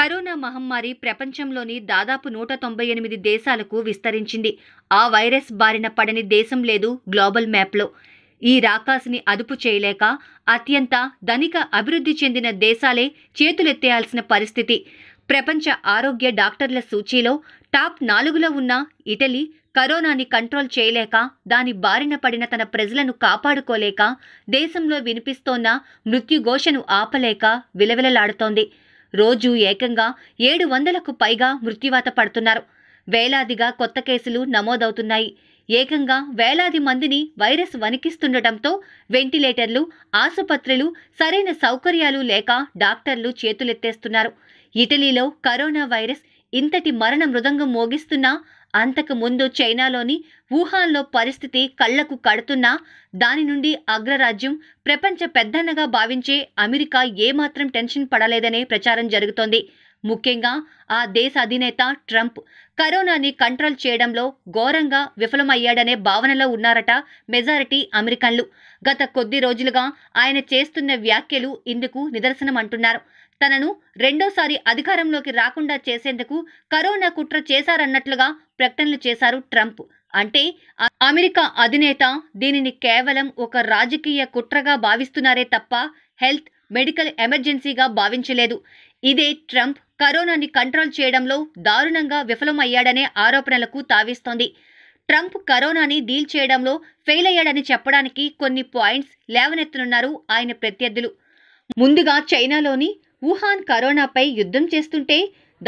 Corona మహమ్మారి ప్రపంచంలోని దాదాపు నూట తొంభై ఎనిమిది దేశాలకు విస్తరించింది ఆ వైరస్ బారిన పడని దేశం లేదు గ్లోబల్ మ్యాప్లో ఈ రాకాసిని అదుపు చేయలేక అత్యంత ధనిక అభివృద్ధి చెందిన దేశాలే చేతులెత్తేయాల్సిన పరిస్థితి ప్రపంచ ఆరోగ్య డాక్టర్ల సూచీలో టాప్ నాలుగులో ఉన్న ఇటలీ కరోనాని కంట్రోల్ చేయలేక దాని బారిన పడిన తన ప్రజలను కాపాడుకోలేక దేశంలో వినిపిస్తోన్న మృత్యుఘోషను ఆపలేక విలవిలలాడుతోంది రోజూ ఏకంగా ఏడు వందలకు పైగా మృత్యువాత పడుతున్నారు వేలాదిగా కొత్త కేసులు నమోదవుతున్నాయి ఏకంగా వేలాది మందిని వైరస్ వణికిస్తుండటంతో వెంటిలేటర్లు ఆసుపత్రులు సరైన సౌకర్యాలు లేక డాక్టర్లు చేతులెత్తేస్తున్నారు ఇటలీలో కరోనా వైరస్ ఇంతటి మరణ మృదంగం మోగిస్తున్నా అంతకుముందు చైనాలోని వుహాన్లో పరిస్థితి కళ్లకు కడుతున్నా దాని నుండి అగ్రరాజ్యం ప్రపంచ పెద్దన్నగా భావించే అమెరికా ఏమాత్రం టెన్షన్ పడలేదనే ప్రచారం జరుగుతోంది ముఖ్యంగా ఆ దేశ అధినేత ట్రంప్ కరోనాని కంట్రోల్ చేయడంలో ఘోరంగా విఫలమయ్యాడనే భావనలో ఉన్నారట మెజారిటీ అమెరికన్లు గత కొద్ది రోజులుగా ఆయన చేస్తున్న వ్యాఖ్యలు ఇందుకు నిదర్శనం అంటున్నారు తనను రెండోసారి అధికారంలోకి రాకుండా చేసేందుకు కరోనా కుట్ర చేశారన్నట్లుగా ప్రకటనలు చేశారు ట్రంప్ అంటే అమెరికా అధినేత దీనిని కేవలం ఒక రాజకీయ కుట్రగా భావిస్తున్నారే తప్ప హెల్త్ మెడికల్ ఎమర్జెన్సీగా భావించలేదు ఇదే ట్రంప్ కరోనాని కంట్రోల్ చేయడంలో దారుణంగా విఫలమయ్యాడనే ఆరోపణలకు తావిస్తోంది ట్రంప్ కరోనాని డీల్ చేయడంలో ఫెయిల్ అయ్యాడని చెప్పడానికి కొన్ని పాయింట్స్ లేవనెత్తనున్నారు ఆయన ప్రత్యర్థులు ముందుగా చైనాలోని వుహాన్ కరోనాపై యుద్ధం చేస్తుంటే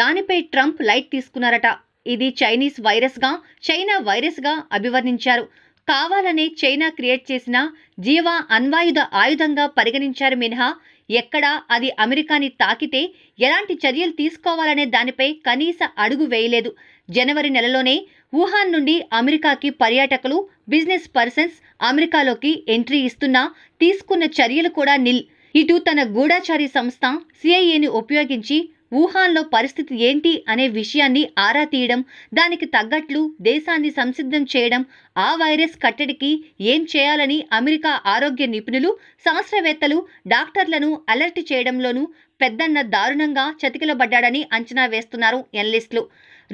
దానిపై ట్రంప్ లైట్ తీసుకున్నారట ఇది చైనీస్ వైరస్గా చైనా వైరస్గా అభివర్ణించారు కావాలనే చైనా క్రియేట్ చేసిన జీవ అన్వాయుధ ఆయుధంగా పరిగణించారు మినహా ఎక్కడా అది అమెరికాని తాకితే ఎలాంటి చర్యలు తీసుకోవాలనే దానిపై కనీస అడుగు వేయలేదు జనవరి నెలలోనే వుహాన్ నుండి అమెరికాకి పర్యాటకులు బిజినెస్ పర్సన్స్ అమెరికాలోకి ఎంట్రీ ఇస్తున్నా తీసుకున్న చర్యలు కూడా నిల్ ఇటు తన గూఢచారి సంస్థ సిఐఏని ఉపయోగించి వుహాన్లో పరిస్థితి ఏంటి అనే విషయాన్ని ఆరా తీయడం దానికి తగ్గట్లు దేశాన్ని సంసిద్ధం చేయడం ఆ వైరస్ కట్టడికి ఏం చేయాలని అమెరికా ఆరోగ్య నిపుణులు శాస్త్రవేత్తలు డాక్టర్లను అలర్ట్ చేయడంలోనూ పెద్దన్న దారుణంగా చతికిలబడ్డాడని అంచనా వేస్తున్నారు ఎనలిస్టులు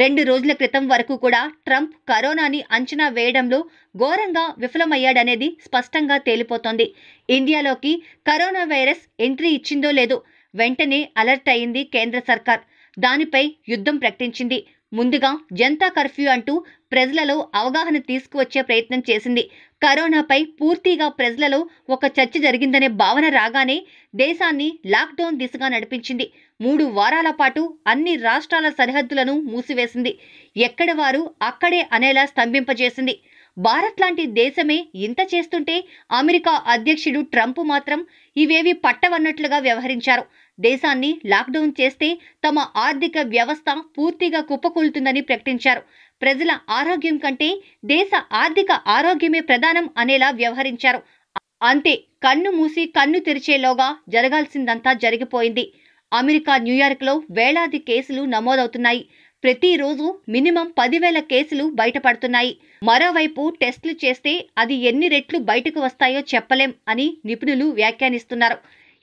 రెండు రోజుల క్రితం వరకు కూడా ట్రంప్ కరోనాని అంచనా వేయడంలో ఘోరంగా విఫలమయ్యాడనేది స్పష్టంగా తేలిపోతోంది ఇండియాలోకి కరోనా వైరస్ ఎంట్రీ ఇచ్చిందో లేదో వెంటనే అలర్ట్ అయింది కేంద్ర సర్కార్ దానిపై యుద్ధం ప్రకటించింది ముందుగా జనతా కర్ఫ్యూ అంటూ ప్రజలలో అవగాహన తీసుకువచ్చే ప్రయత్నం చేసింది కరోనాపై పూర్తిగా ప్రజలలో ఒక చర్చ జరిగిందనే భావన రాగానే దేశాన్ని లాక్డౌన్ దిశగా నడిపించింది మూడు వారాల పాటు అన్ని రాష్ట్రాల సరిహద్దులను మూసివేసింది ఎక్కడ వారు అక్కడే అనేలా స్తంభింపజేసింది భారత్ లాంటి దేశమే ఇంత చేస్తుంటే అమెరికా అధ్యక్షుడు ట్రంప్ మాత్రం ఇవేవి పట్టవన్నట్లుగా వ్యవహరించారు దేశాన్ని లాక్డౌన్ చేస్తే తమ ఆర్థిక వ్యవస్థ పూర్తిగా కుప్పకూలుతుందని ప్రకటించారు ప్రజల ఆరోగ్యం కంటే దేశ ఆర్థిక ఆరోగ్యమే ప్రధానం అనేలా వ్యవహరించారు అంతే కన్ను మూసి కన్ను తెరిచేలోగా జరగాల్సిందంతా జరిగిపోయింది అమెరికా న్యూయార్క్లో వేలాది కేసులు నమోదవుతున్నాయి ప్రతిరోజు మినిమం పదివేల కేసులు బయటపడుతున్నాయి మరోవైపు టెస్టులు చేస్తే అది ఎన్ని రెట్లు బయటకు వస్తాయో చెప్పలేం అని నిపుణులు వ్యాఖ్యానిస్తున్నారు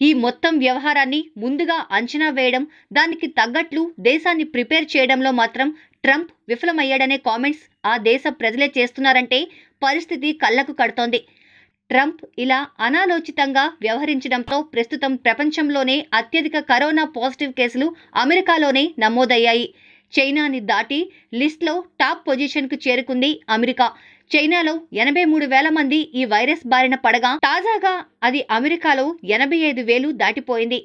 ఈ మొత్తం వ్యవహారాన్ని ముందుగా అంచనా వేయడం దానికి తగ్గట్లు దేశాన్ని ప్రిపేర్ చేయడంలో మాత్రం ట్రంప్ విఫలమయ్యాడనే కామెంట్స్ ఆ దేశ ప్రజలే చేస్తున్నారంటే పరిస్థితి కళ్ళకు కడుతోంది ట్రంప్ ఇలా అనాలోచితంగా వ్యవహరించడంతో ప్రస్తుతం ప్రపంచంలోనే అత్యధిక కరోనా పాజిటివ్ కేసులు అమెరికాలోనే నమోదయ్యాయి చైనాని దాటి లిస్ట్లో టాప్ పొజిషన్కు చేరుకుంది అమెరికా చైనాలో ఎనభై మూడు వేల మంది ఈ వైరస్ బారిన పడగా తాజాగా అది అమెరికాలో ఎనభై ఐదు వేలు దాటిపోయింది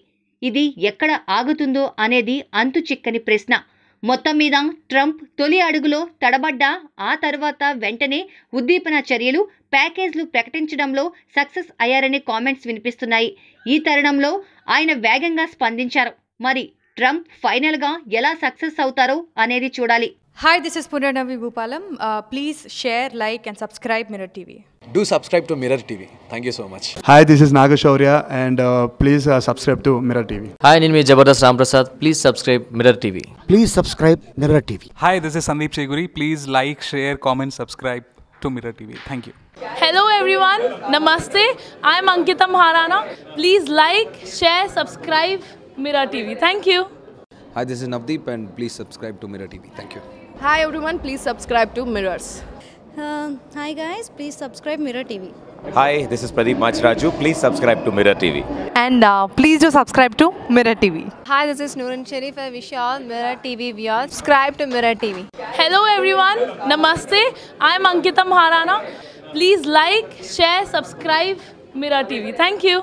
ఇది ఎక్కడ ఆగుతుందో అనేది అంతు చిక్కని ప్రశ్న మొత్తం మీద ట్రంప్ తొలి అడుగులో తడబడ్డా ఆ తర్వాత వెంటనే ఉద్దీపన చర్యలు ప్యాకేజ్లు ప్రకటించడంలో సక్సెస్ అయ్యారనే కామెంట్స్ వినిపిస్తున్నాయి ఈ తరుణంలో ఆయన వేగంగా స్పందించారు మరి ట్రంప్ ఫైనల్ గా ఎలా సక్సెస్ అవుతారో అనేది చూడాలి hi this is Punarnavi Bhupalam please share like and subscribe Mirror TV do subscribe to Mirror TV thank you so much hi this is Naga Shaurya and please subscribe to Mirror TV hi నేను మీ Jabardasth Ram Prasad please subscribe Mirror TV please subscribe Mirror TV hi this is Sandeep Cheguri please like share comment subscribe to Mirror TV thank you hello everyone నమస్తే I I'm అంకితం హారానా please like share subscribe Mira TV. Thank you. Hi, this is Navdeep and please subscribe to Mirror TV. Thank you. Hi everyone, please subscribe to Mirrors. Uh, hi guys, please subscribe Mirror TV. Hi, this is Pradeep Machraju. Please subscribe to Mirror TV. And uh, please do subscribe to Mirror TV. Hi, this is Nooran Sharif. I wish you all Mirror TV viewers. Subscribe to Mirror TV. Hello everyone. Namaste. I am Ankita Maharana. Please like, share, subscribe Mirror TV. Thank you.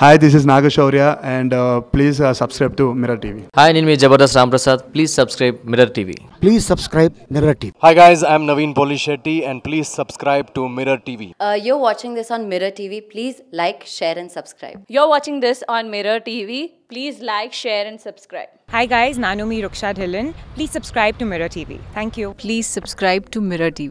Hi, this is Naga uh, uh, and please subscribe to Mirror TV. Hi, uh, name is Ramprasad. Please subscribe Mirror TV. Please subscribe Mirror TV. Hi guys, I'm Naveen Polishetti, and please subscribe to Mirror TV. you're watching this on Mirror TV. Please like, share and subscribe. You're watching this on Mirror TV. Please like, share and subscribe. Hi guys, Nanumi Rukshad Hillen. Please subscribe to Mirror TV. Thank you. Please subscribe to Mirror TV.